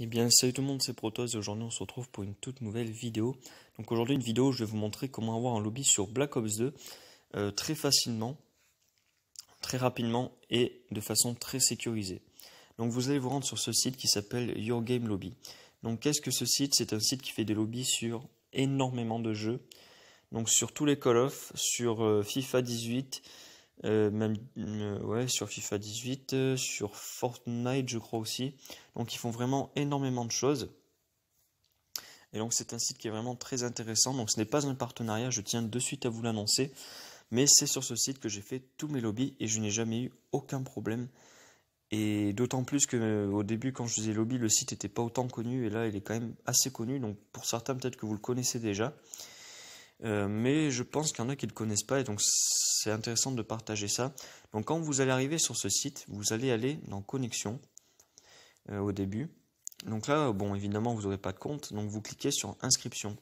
eh bien salut tout le monde, c'est Protoz et aujourd'hui on se retrouve pour une toute nouvelle vidéo. Donc aujourd'hui une vidéo où je vais vous montrer comment avoir un lobby sur Black Ops 2 euh, très facilement, très rapidement et de façon très sécurisée. Donc vous allez vous rendre sur ce site qui s'appelle Your Game Lobby. Donc qu'est-ce que ce site C'est un site qui fait des lobbies sur énormément de jeux. Donc sur tous les Call of, sur euh, FIFA 18, euh, même euh, sur FIFA 18, euh, sur Fortnite, je crois aussi. Donc ils font vraiment énormément de choses. Et donc c'est un site qui est vraiment très intéressant. Donc ce n'est pas un partenariat, je tiens de suite à vous l'annoncer. Mais c'est sur ce site que j'ai fait tous mes lobbies et je n'ai jamais eu aucun problème. Et d'autant plus que au début quand je faisais lobby, le site n'était pas autant connu et là il est quand même assez connu. Donc pour certains peut-être que vous le connaissez déjà. Euh, mais je pense qu'il y en a qui ne le connaissent pas et donc c'est intéressant de partager ça. Donc quand vous allez arriver sur ce site, vous allez aller dans connexion euh, au début. Donc là, bon, évidemment, vous n'aurez pas de compte, donc vous cliquez sur inscription.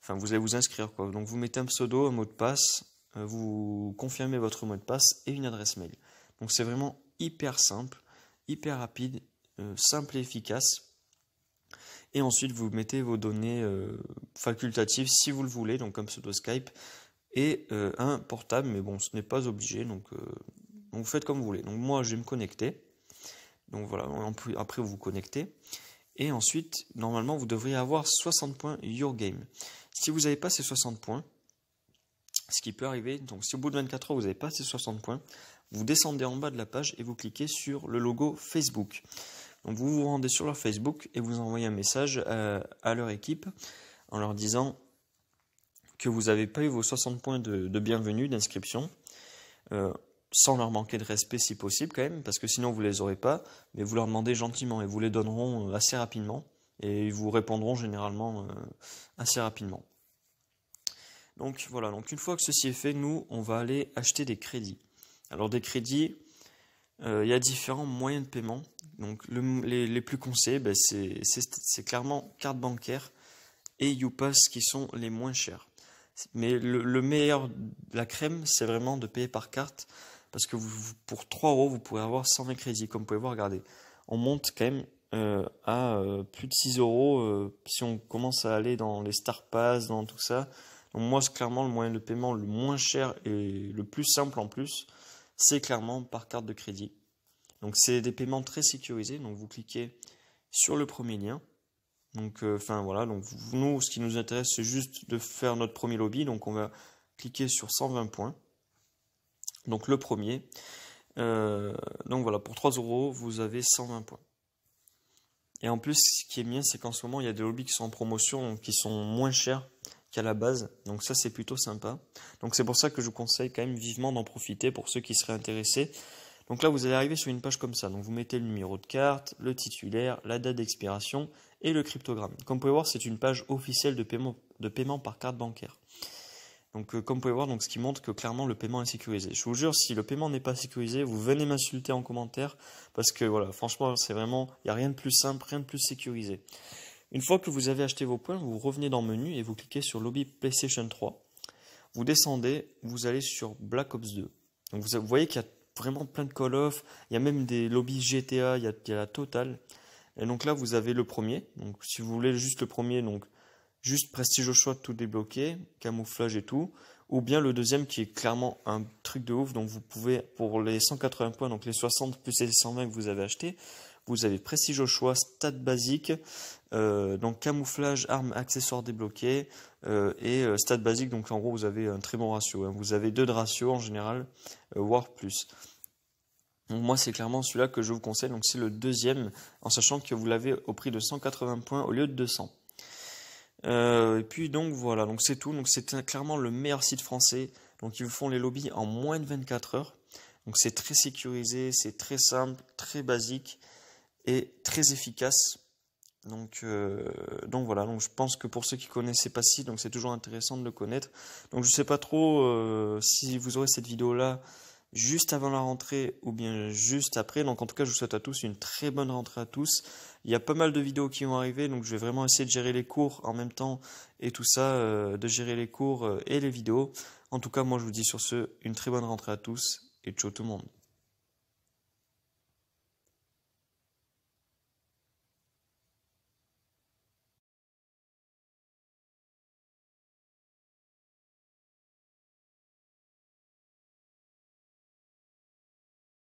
Enfin, vous allez vous inscrire quoi. Donc vous mettez un pseudo, un mot de passe, euh, vous confirmez votre mot de passe et une adresse mail. Donc c'est vraiment hyper simple, hyper rapide, simple et efficace. Et ensuite, vous mettez vos données euh, facultatives si vous le voulez, donc comme pseudo Skype, et euh, un portable, mais bon, ce n'est pas obligé, euh, donc, vous faites comme vous voulez. Donc moi, je vais me connecter. Donc voilà, après vous vous connectez. Et ensuite, normalement, vous devriez avoir 60 points Your Game. Si vous n'avez pas ces 60 points, ce qui peut arriver, donc si au bout de 24 heures, vous n'avez pas ces 60 points, vous descendez en bas de la page et vous cliquez sur le logo Facebook. Donc vous vous rendez sur leur Facebook et vous envoyez un message euh, à, leur équipe en leur disant que vous n'avez pas eu vos 60 points de, bienvenue, d'inscription, euh, sans leur manquer de respect si possible quand même, parce que sinon vous ne les aurez pas, mais vous leur demandez gentiment et vous les donneront euh, assez rapidement, et ils vous répondront généralement assez rapidement. Donc voilà, donc une fois que ceci est fait, nous, on va aller acheter des crédits. Alors des crédits, il y a différents moyens de paiement. Donc les, plus conseillés, ben, c'est clairement carte bancaire et YouPass qui sont les moins chers. Mais le, meilleur, la crème, c'est vraiment de payer par carte parce que pour 3 euros, vous pouvez avoir 120 crédits. Comme vous pouvez voir, regardez, on monte quand même euh, à euh, plus de 6 euros euh, si on commence à aller dans les Starpass, dans tout ça. Donc moi, c'est clairement, le moyen de paiement le moins cher et le plus simple en plus, c'est clairement par carte de crédit. Donc c'est des paiements très sécurisés. Donc vous cliquez sur le premier lien. Donc euh, enfin voilà, donc nous ce qui nous intéresse c'est juste de faire notre premier lobby. Donc on va cliquer sur 120 points. Donc le premier. Euh, donc voilà, pour 3 euros, vous avez 120 points. Et en plus, ce qui est bien, c'est qu'en ce moment, il y a des lobbies qui sont en promotion, qui sont moins chers qu'à la base. Donc ça, c'est plutôt sympa. Donc c'est pour ça que je vous conseille quand même vivement d'en profiter pour ceux qui seraient intéressés. Donc là, vous allez arriver sur une page comme ça. Donc vous mettez le numéro de carte, le titulaire, la date d'expiration et le cryptogramme. Comme vous pouvez voir, c'est une page officielle de paiement, par carte bancaire. Donc euh, comme vous pouvez voir, donc, ce qui montre que clairement le paiement est sécurisé. Je vous jure, si le paiement n'est pas sécurisé, vous venez m'insulter en commentaire parce que voilà, franchement, c'est vraiment, il n'y a rien de plus simple, rien de plus sécurisé. Une fois que vous avez acheté vos points, vous revenez dans menu et vous cliquez sur Lobby PlayStation 3. Vous descendez, vous allez sur Black Ops 2. Donc vous voyez qu'il y a vraiment plein de Call of. Il y a même des lobbies GTA, il y a, la totale. Et donc là, vous avez le premier. Donc si vous voulez juste le premier, donc juste prestige au choix, tout débloqué, camouflage et tout. Ou bien le deuxième qui est clairement un truc de ouf. Donc vous pouvez, pour les 180 points, donc les 60 plus les 120 que vous avez acheté, vous avez prestige au choix, stade basique, euh, donc camouflage, armes, accessoires débloqués euh, et euh, stade basique Donc en gros, vous avez un très bon ratio. Hein. Vous avez deux de ratio en général, voire plus. Donc moi, c'est clairement celui-là que je vous conseille. Donc c'est le deuxième, en sachant que vous l'avez au prix de 180 points au lieu de 200. et puis donc voilà, donc c'est tout. Donc c'est clairement le meilleur site français. Donc ils vous font les lobbies en moins de 24 heures. Donc c'est très sécurisé, c'est très simple, très basique et très efficace donc, euh, donc voilà, donc je pense que pour ceux qui connaissent pas si, donc c'est toujours intéressant de le connaître. Donc je ne sais pas trop euh, si vous aurez cette vidéo là juste avant la rentrée ou bien juste après. Donc en tout cas, je vous souhaite à tous une très bonne rentrée à tous. Il y a pas mal de vidéos qui vont arriver, donc je vais vraiment essayer de gérer les cours en même temps et tout ça, euh, de gérer les cours et les vidéos. En tout cas, moi je vous dis sur ce, une très bonne rentrée à tous et ciao tout le monde.